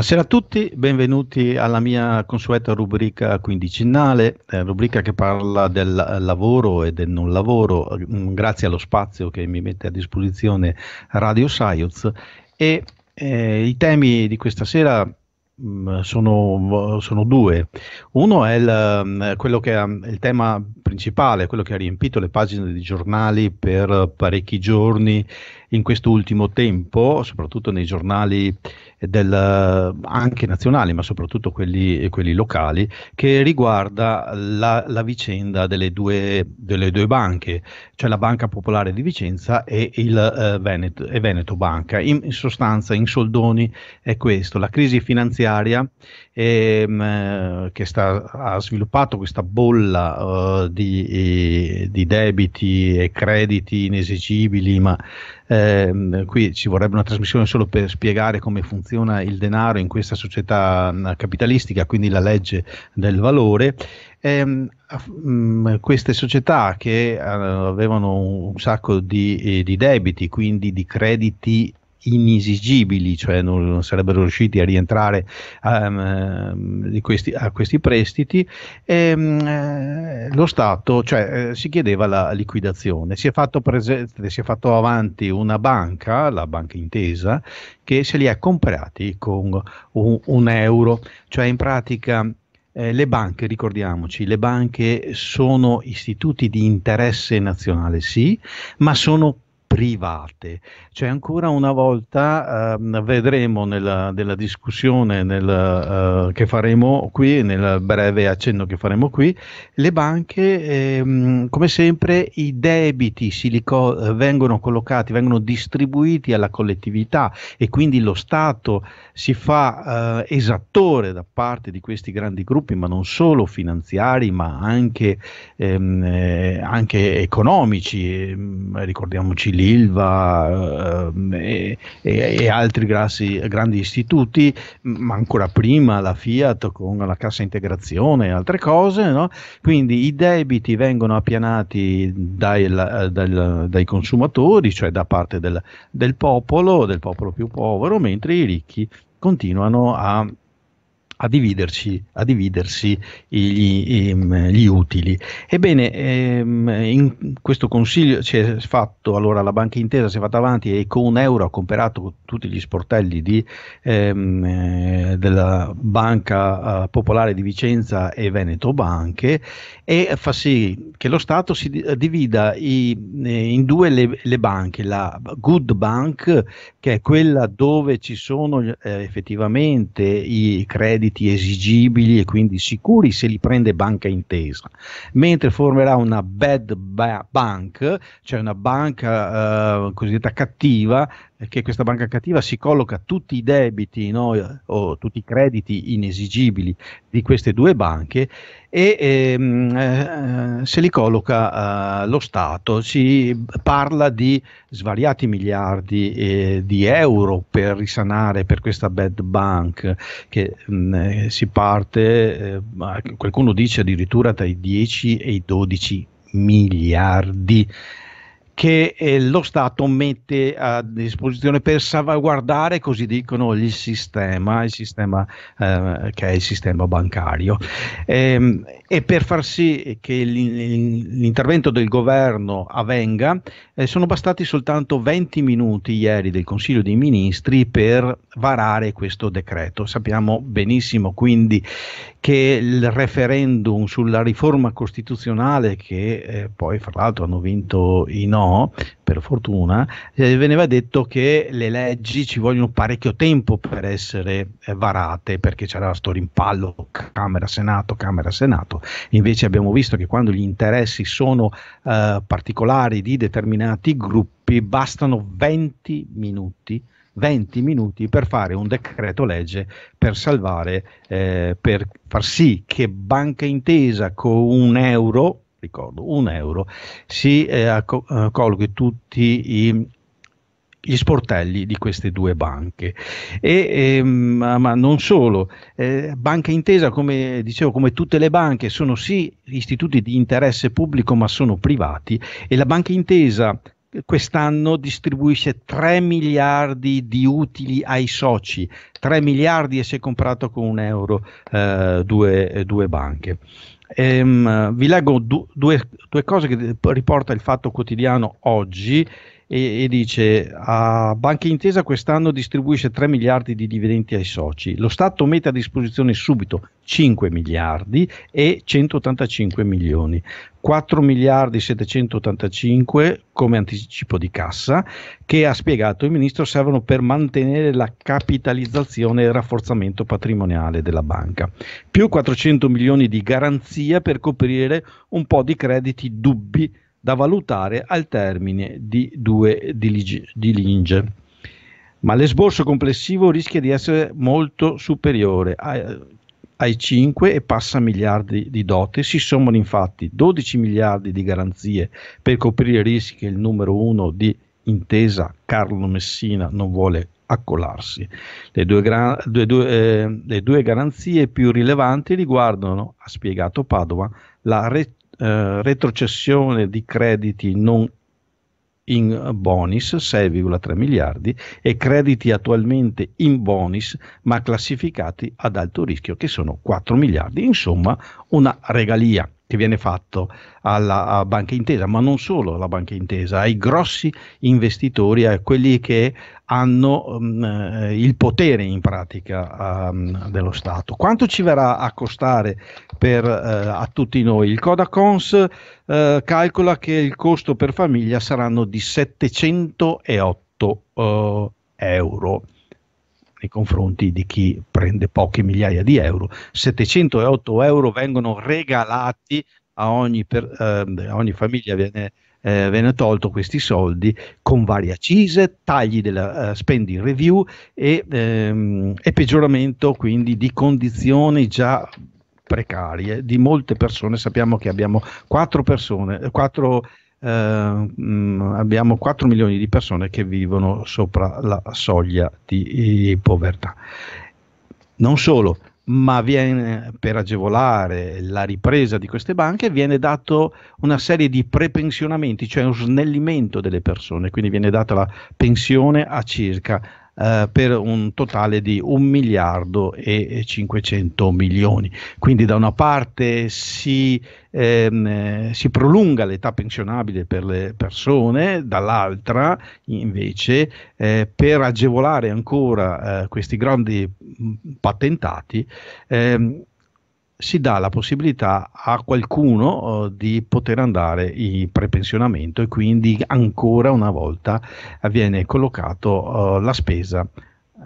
Buonasera a tutti, benvenuti alla mia consueta rubrica quindicinale, eh, rubrica che parla del lavoro e del non lavoro, mm, grazie allo spazio che mi mette a disposizione Radio Science e eh, i temi di questa sera Mm, sono, sono, due. Uno è il, mm, che, è mm, il, tema principale, quello che ha riempito le pagine dei giornali per parecchi giorni in quest'ultimo tempo, soprattutto nei giornali del, anche nazionali, ma soprattutto quelli, quelli locali, che riguarda la, la vicenda delle due, delle due, banche, cioè la Banca Popolare di Vicenza e, il, eh, Veneto, e Veneto Banca. In, in sostanza, in soldoni, è questo, la crisi finanziaria finanziaria ehm, eh, che sta, ha sviluppato questa bolla uh, di, eh, di, debiti e crediti inesigibili, ma ehm, qui ci vorrebbe una trasmissione solo per spiegare come funziona il denaro in questa società mm, capitalistica, quindi la legge del valore. Ehm, mm, queste società che avevano un sacco di, di debiti, quindi di crediti inesigibili, cioè non, sarebbero riusciti a rientrare um, questi, a questi prestiti, e, um, eh, lo Stato cioè, eh, si chiedeva la liquidazione. Si è, presente, si è, fatto avanti una banca, la banca intesa, che se li ha comprati con un, un euro, cioè in pratica... Eh, le banche, ricordiamoci, le banche sono istituti di interesse nazionale, sì, ma sono private. Cioè ancora una volta uh, vedremo nella, nella discussione nel, uh, che faremo qui, nel breve accenno che faremo qui, le banche, ehm, come sempre, i debiti co- vengono collocati, vengono distribuiti alla collettività e quindi lo Stato si fa uh, esattore da parte di questi grandi gruppi, ma non solo finanziari, ma anche, ehm, eh, anche economici. Ehm, ricordiamoci l'Ilva eh, e, e, altri grassi, grandi istituti, ma ancora prima la Fiat con la cassa integrazione e altre cose. No? Quindi i debiti vengono appianati dai, dai, dai consumatori, cioè da parte del, del popolo, del popolo più povero, mentre i ricchi continuano a a, dividerci, a dividersi gli, gli, utili. Ebbene, ehm, in questo consiglio si è fatto, allora la banca intesa si è fatta avanti e con un euro ha comprato tutti gli sportelli di, ehm, eh, della Banca eh, Popolare di Vicenza e Veneto Banche e fa sì che lo Stato si divida eh, in due le, le, banche, la Good Bank che è quella dove ci sono effettivamente i crediti crediti esigibili e quindi sicuri se li prende Banca Intesa, mentre formerà una bad ba- bank, cioè una banca eh, cosiddetta cattiva che questa banca cattiva si colloca tutti i debiti no, eh, o tutti i crediti inesigibili di queste due banche e ehm, eh, se li colloca eh, lo Stato. Si parla di svariati miliardi eh, di euro per risanare per questa bad bank che mh, mm, eh, si parte, eh, qualcuno dice addirittura tra i 10 e i 12 miliardi che eh, lo Stato mette a disposizione per salvaguardare, così dicono, il sistema, il sistema eh, che è il sistema bancario. E, ehm, e per far sì che l'intervento del governo avvenga, eh, sono bastati soltanto 20 minuti ieri del Consiglio dei Ministri per varare questo decreto. Sappiamo benissimo quindi che il referendum sulla riforma costituzionale, che eh, poi fra l'altro hanno vinto i no, per fortuna, eh, veniva detto che le leggi ci vogliono parecchio tempo per essere eh, varate, perché c'era sto rimpallo Camera Senato, Camera Senato. Invece abbiamo visto che quando gli interessi sono eh, particolari di determinati gruppi, bastano 20 minuti 20 minuti per fare un decreto legge per salvare, eh, per far sì che Banca Intesa con un euro ricordo, un euro, si eh, accolghe eh, tutti i gli sportelli di queste due banche. E, e, ehm, ma, ma, non solo, eh, Banca Intesa, come dicevo, come tutte le banche, sono sì istituti di interesse pubblico, ma sono privati e la Banca Intesa quest'anno distribuisce 3 miliardi di utili ai soci, 3 miliardi e si è comprato con un euro eh, due, due banche. Ehm, vi leggo du- due, due, cose che riporta il Fatto Quotidiano oggi e, e, dice a Banca Intesa quest'anno distribuisce 3 miliardi di dividendi ai soci, lo Stato mette a disposizione subito 5 miliardi e 185 milioni, 4 miliardi 785 come anticipo di cassa che ha spiegato il ministro servono per mantenere la capitalizzazione e il rafforzamento patrimoniale della banca, più 400 milioni di garanzia per coprire un po' di crediti dubbi da valutare al termine di due diligenze. Ma l'esborso complessivo rischia di essere molto superiore ai 5 e passa miliardi di dote. Si sommano infatti 12 miliardi di garanzie per coprire i rischi che il numero 1 di intesa Carlo Messina non vuole accolarsi. Le due, gra- due, due, eh, le due garanzie più rilevanti riguardano, ha spiegato Padova, la re- eh, retrocessione di crediti non in bonus 6,3 miliardi e crediti attualmente in bonus ma classificati ad alto rischio che sono 4 miliardi, insomma una regalia che viene fatto alla Banca Intesa, ma non solo alla Banca Intesa, ai grossi investitori, a quelli che hanno um, il potere in pratica um, dello Stato. Quanto ci verrà a costare per, uh, a tutti noi? Il Codacons uh, calcola che il costo per famiglia saranno di 708 uh, euro nei confronti di chi prende poche migliaia di euro. 708 euro vengono regalati a ogni, per, eh, a ogni famiglia, viene, eh, viene, tolto questi soldi con varie accise, tagli della uh, eh, spending review e, ehm, e peggioramento quindi di condizioni già precarie di molte persone. Sappiamo che abbiamo quattro persone, quattro mh, ehm, mm, abbiamo 4 milioni di persone che vivono sopra la soglia di eh, povertà. Non solo, ma viene, per agevolare la ripresa di queste banche viene dato una serie di prepensionamenti, cioè un snellimento delle persone, quindi viene data la pensione a circa eh, per un totale di 1 miliardo e 500 milioni. Quindi da una parte si, ehm, eh, si prolunga l'età pensionabile per le persone, dall'altra invece eh, per agevolare ancora eh, questi grandi mm, patentati ehm, si dà la possibilità a qualcuno eh, di poter andare in prepensionamento e quindi ancora una volta viene collocato eh, la spesa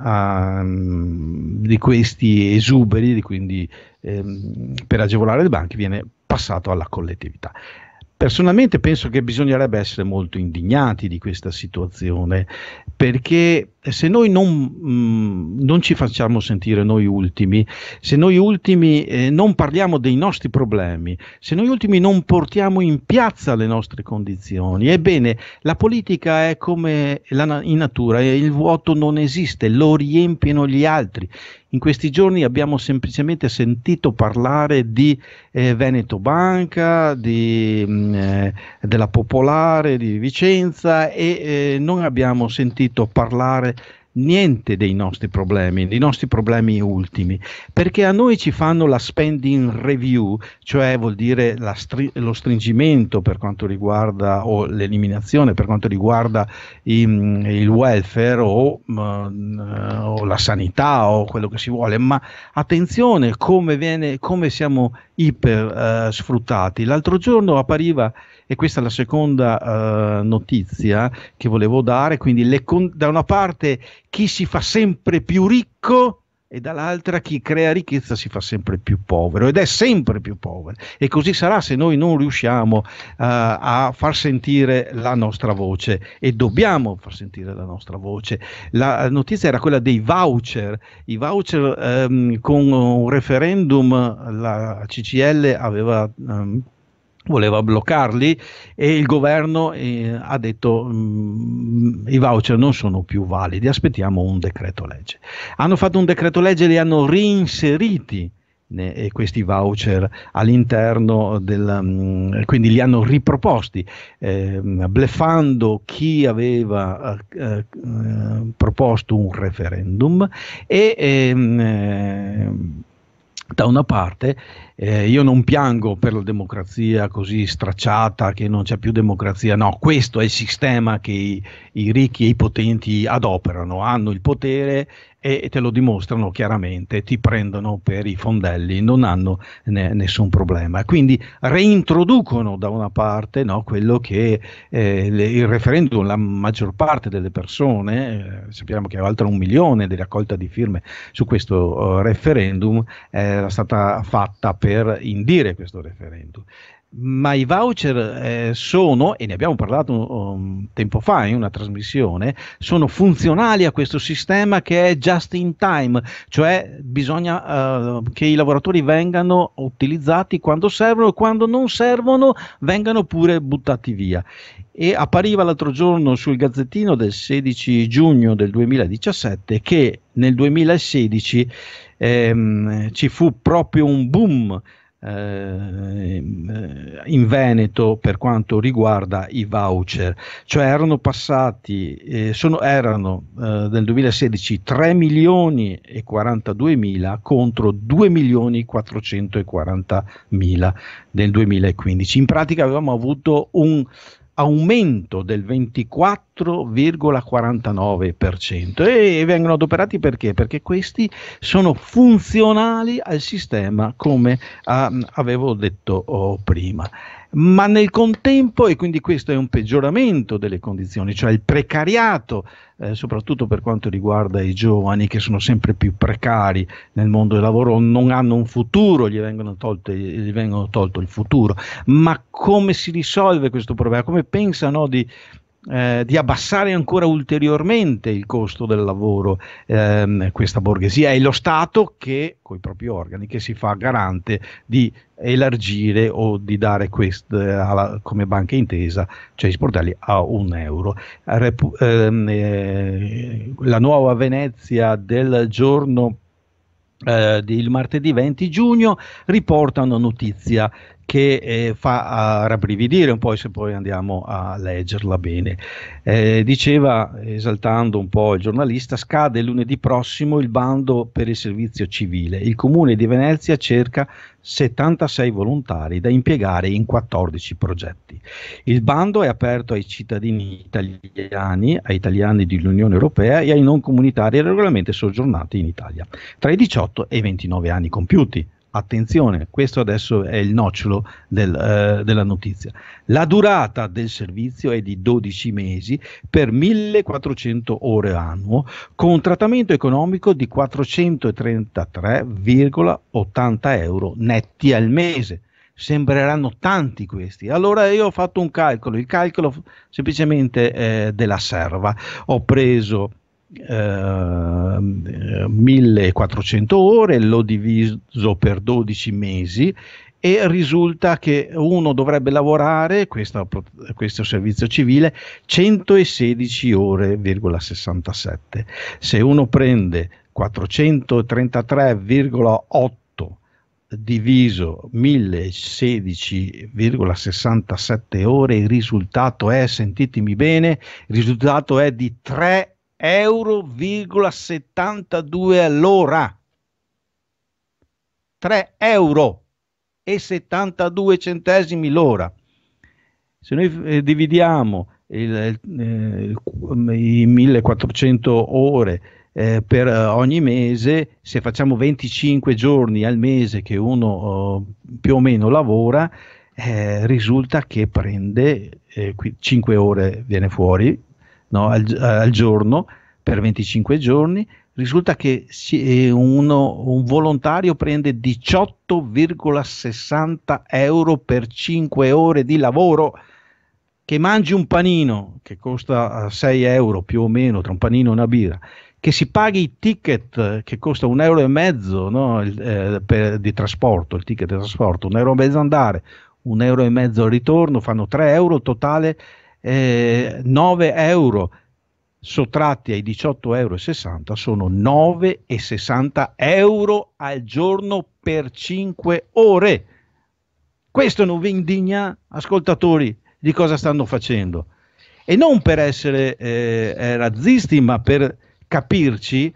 ehm, di questi esuberi, quindi ehm, per agevolare le banche viene passato alla collettività. Personalmente penso che bisognerebbe essere molto indignati di questa situazione perché se noi non, mh, mm, non, ci facciamo sentire noi ultimi, se noi ultimi eh, non parliamo dei nostri problemi, se noi ultimi non portiamo in piazza le nostre condizioni, ebbene la politica è come la, in natura, il vuoto non esiste, lo riempiono gli altri. In questi giorni abbiamo semplicemente sentito parlare di eh, Veneto Banca, di, mh, mm, eh, della Popolare, di Vicenza e eh, non abbiamo sentito parlare niente dei nostri problemi, dei nostri problemi ultimi, perché a noi ci fanno la spending review, cioè vuol dire stri- lo stringimento per quanto riguarda o l'eliminazione per quanto riguarda il, mm, il welfare o, mh, mm, eh, o, la sanità o quello che si vuole, ma attenzione come, viene, come siamo iper eh, sfruttati. L'altro giorno appariva, e questa è la seconda eh, notizia che volevo dare, quindi le, da una parte chi si fa sempre più ricco e dall'altra chi crea ricchezza si fa sempre più povero ed è sempre più povero e così sarà se noi non riusciamo uh, a far sentire la nostra voce e dobbiamo far sentire la nostra voce. La notizia era quella dei voucher, i voucher um, con un referendum la CCL aveva um, voleva bloccarli e il governo eh, ha detto mh, mm, i voucher non sono più validi, aspettiamo un decreto legge. Hanno fatto un decreto legge e li hanno reinseriti ne, eh, questi voucher all'interno del mm, quindi li hanno riproposti eh, bleffando chi aveva eh, eh, proposto un referendum e ehm, eh, da una parte eh, io non piango per la democrazia così stracciata che non c'è più democrazia, no, questo è il sistema che i, i ricchi e i potenti adoperano, hanno il potere e te lo dimostrano chiaramente, ti prendono per i fondelli, non hanno ne, nessun problema. Quindi reintroducono da una parte no, quello che eh, le, il referendum, la maggior parte delle persone, eh, sappiamo che oltre un milione di raccolta di firme su questo eh, referendum era stata fatta per indire questo referendum ma i voucher eh, sono, e ne abbiamo parlato um, tempo fa in una trasmissione, sono funzionali a questo sistema che è just in time, cioè bisogna uh, che i lavoratori vengano utilizzati quando servono e quando non servono vengano pure buttati via. E appariva l'altro giorno sul Gazzettino del 16 giugno del 2017 che nel 2016 ehm, ci fu proprio un boom eh, eh, in Veneto per quanto riguarda i voucher, cioè erano passati, eh, sono, erano eh, nel 2016 3 milioni e 42 mila contro 2 milioni e 440 mila nel 2015. In pratica avevamo avuto un aumento del 24,49% e vengono adoperati perché? Perché questi sono funzionali al sistema come ah, avevo detto oh, prima ma nel contempo, e quindi questo è un peggioramento delle condizioni, cioè il precariato, eh, soprattutto per quanto riguarda i giovani che sono sempre più precari nel mondo del lavoro, non hanno un futuro, gli vengono, tolte, gli vengono tolto il futuro. Ma come si risolve questo problema? Come pensano di eh, di abbassare ancora ulteriormente il costo del lavoro ehm, questa borghesia è lo Stato che con i propri organi che si fa garante di elargire o di dare quest, eh, alla, come banca intesa, cioè i sportelli, a un euro. Repu- ehm, eh, la nuova Venezia del giorno eh, il martedì 20 giugno riportano notizia che eh, fa rabbrividire un po' se poi andiamo a leggerla bene. Eh, diceva, esaltando un po' il giornalista, scade lunedì prossimo il bando per il servizio civile. Il comune di Venezia cerca 76 volontari da impiegare in 14 progetti. Il bando è aperto ai cittadini italiani, ai italiani dell'Unione Europea e ai non comunitari regolarmente soggiornati in Italia, tra i 18 e i 29 anni compiuti attenzione, questo adesso è il nocciolo del, eh, della notizia. La durata del servizio è di 12 mesi per 1400 ore annuo, con un trattamento economico di 433,80 euro netti al mese. Sembreranno tanti questi. Allora io ho fatto un calcolo, il calcolo semplicemente eh, della serva. Ho preso 1400 ehm, ore, l'ho diviso per 12 mesi e risulta che uno dovrebbe lavorare, questo, questo servizio civile, 116 ore,67. Se uno prende 433,8 diviso 1016,67 ore, il risultato è, sentitemi bene, il risultato è di 3 ore euro,72 all'ora. 3 euro e 72 centesimi l'ora. Se noi eh, dividiamo il, eh, mm, i 1400 ore eh, per eh, ogni mese, se facciamo 25 giorni al mese che uno oh, più o meno lavora, eh, risulta che prende 5 eh, ore viene fuori, no, al, eh, al, giorno per 25 giorni, risulta che si, eh, uno, un volontario prende 18,60 euro per 5 ore di lavoro che mangi un panino che costa 6 eh, euro più o meno tra un panino e una birra, che si paghi i ticket che costa un euro e mezzo no, il, eh, per, di trasporto, il ticket di trasporto, un euro e mezzo andare, un euro e mezzo al ritorno, fanno 3 euro totale eh, 9 euro sottratti ai 18,60 euro sono 9,60 euro al giorno per 5 ore. Questo non vi indigna, ascoltatori, di cosa stanno facendo? E non per essere eh, eh razzisti, ma per capirci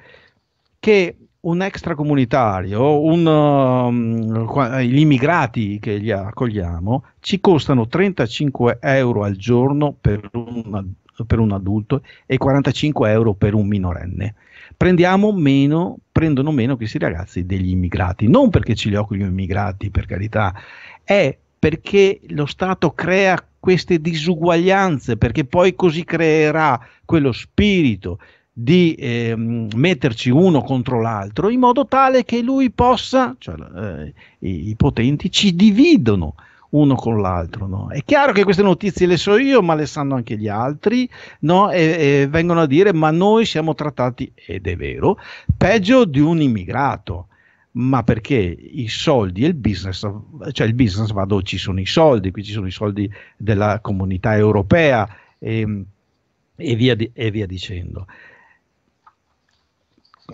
che un extracomunitario, un, um, gli immigrati che li accogliamo, ci costano 35 euro al giorno per un, per un adulto e 45 euro per un minorenne. Prendiamo meno, prendono meno questi ragazzi degli immigrati, non perché ce li occupiamo immigrati, per carità, è perché lo Stato crea queste disuguaglianze, perché poi così creerà quello spirito di eh, metterci uno contro l'altro in modo tale che lui possa, cioè, eh, i, i, potenti ci dividono uno con l'altro. No? È chiaro che queste notizie le so io, ma le sanno anche gli altri, no? e, e vengono a dire ma noi siamo trattati, ed è vero, peggio di un immigrato ma perché i soldi e il business, cioè il business va dove ci sono i soldi, qui ci sono i soldi della comunità europea e, ehm, e, via, di, e via, dicendo.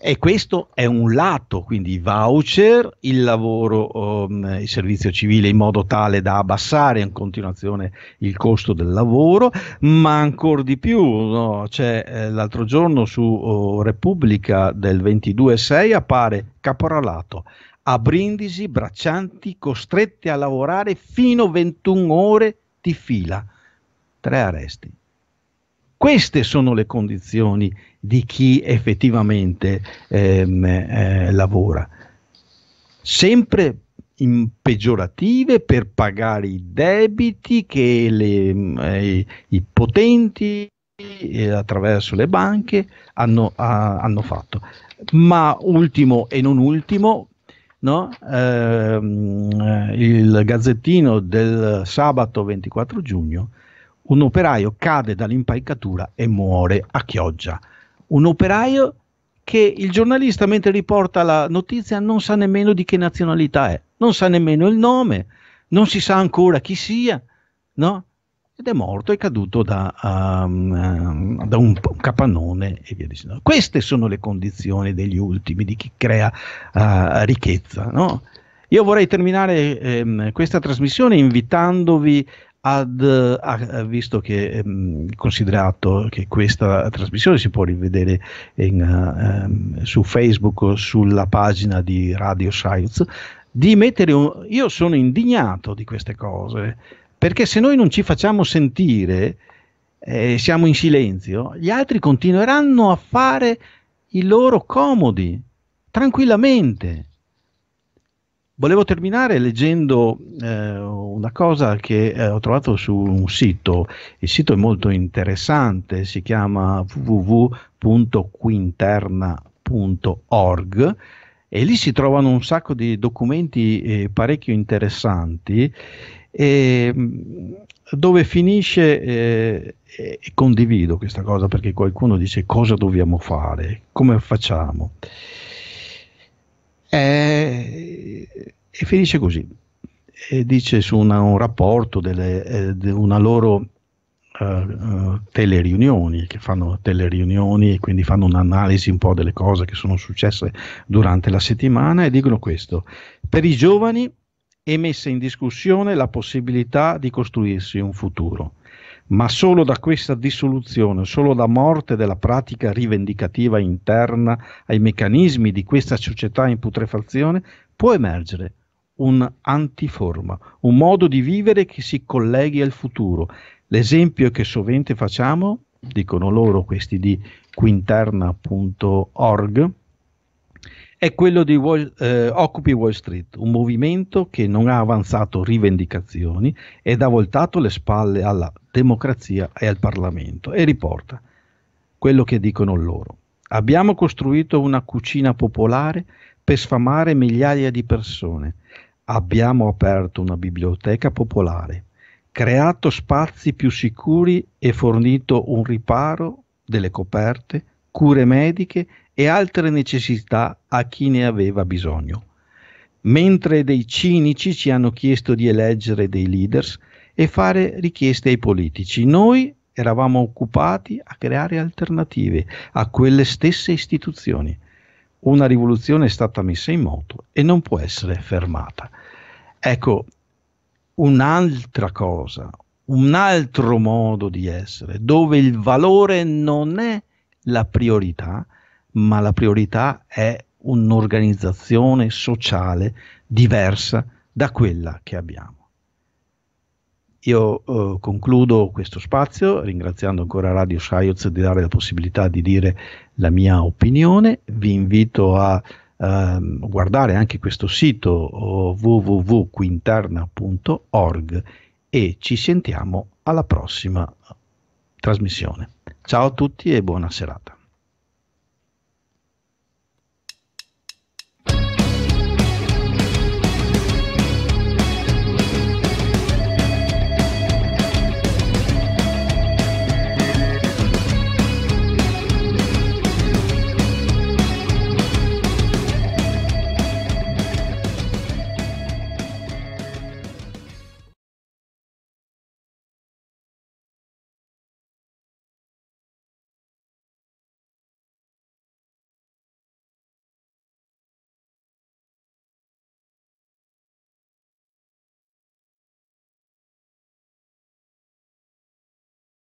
E questo è un lato, quindi i voucher, il lavoro, um, il servizio civile in modo tale da abbassare in continuazione il costo del lavoro, ma ancora di più, no? cioè, eh, l'altro giorno su oh, Repubblica del 22.6 appare caporalato, a Brindisi braccianti costretti a lavorare fino 21 ore di fila, tre arresti. Queste sono le condizioni di chi effettivamente ehm, eh, lavora. Sempre peggiorative per pagare i debiti che le, eh, i potenti eh, attraverso le banche hanno, ah, hanno, fatto. Ma ultimo e non ultimo, no? eh, il gazzettino del sabato 24 giugno un operaio cade dall'impalcatura e muore a Chioggia. Un operaio che il giornalista mentre riporta la notizia non sa nemmeno di che nazionalità è, non sa nemmeno il nome, non si sa ancora chi sia, no? Ed è morto, è caduto da, um, eh, da un, capannone e via dicendo. Queste sono le condizioni degli ultimi, di chi crea uh, ricchezza, no? Io vorrei terminare ehm, questa trasmissione invitandovi ad, ha visto che, mh, ehm, considerato che questa trasmissione si può rivedere in, uh, um, su Facebook sulla pagina di Radio Science, di mettere un... Io sono indignato di queste cose, perché se noi non ci facciamo sentire, eh, siamo in silenzio, gli altri continueranno a fare i loro comodi, tranquillamente. Volevo terminare leggendo eh, una cosa che eh, ho trovato su un sito, il sito è molto interessante, si chiama www.quinterna.org e lì si trovano un sacco di documenti eh, parecchio interessanti e, mm, dove finisce eh, e condivido questa cosa perché qualcuno dice cosa dobbiamo fare, come facciamo. E, eh, e finisce così. E dice su una, un rapporto delle, eh, de una loro uh, uh, teleriunioni, che fanno teleriunioni e quindi fanno un'analisi un po' delle cose che sono successe durante la settimana e dicono questo. Per i giovani è messa in discussione la possibilità di costruirsi un futuro ma solo da questa dissoluzione, solo da morte della pratica rivendicativa interna ai meccanismi di questa società in putrefazione, può emergere un antiforma, un modo di vivere che si colleghi al futuro. L'esempio che sovente facciamo, dicono loro questi di quinterna.org, è quello di Wall, eh, Occupy Wall Street, un movimento che non ha avanzato rivendicazioni ed ha voltato le spalle alla democrazia e al Parlamento e riporta quello che dicono loro. Abbiamo costruito una cucina popolare per sfamare migliaia di persone. Abbiamo aperto una biblioteca popolare, creato spazi più sicuri e fornito un riparo, delle coperte, cure mediche e altre necessità a chi ne aveva bisogno. Mentre dei cinici ci hanno chiesto di eleggere dei leaders e fare richieste ai politici, noi eravamo occupati a creare alternative a quelle stesse istituzioni. Una rivoluzione è stata messa in moto e non può essere fermata. Ecco, un'altra cosa, un altro modo di essere, dove il valore non è la priorità, ma la priorità è un'organizzazione sociale diversa da quella che abbiamo. Io eh, concludo questo spazio ringraziando ancora Radio Science di dare la possibilità di dire la mia opinione, vi invito a ehm, guardare anche questo sito eh, www.quinterna.org e ci sentiamo alla prossima trasmissione. Ciao a tutti e buona serata.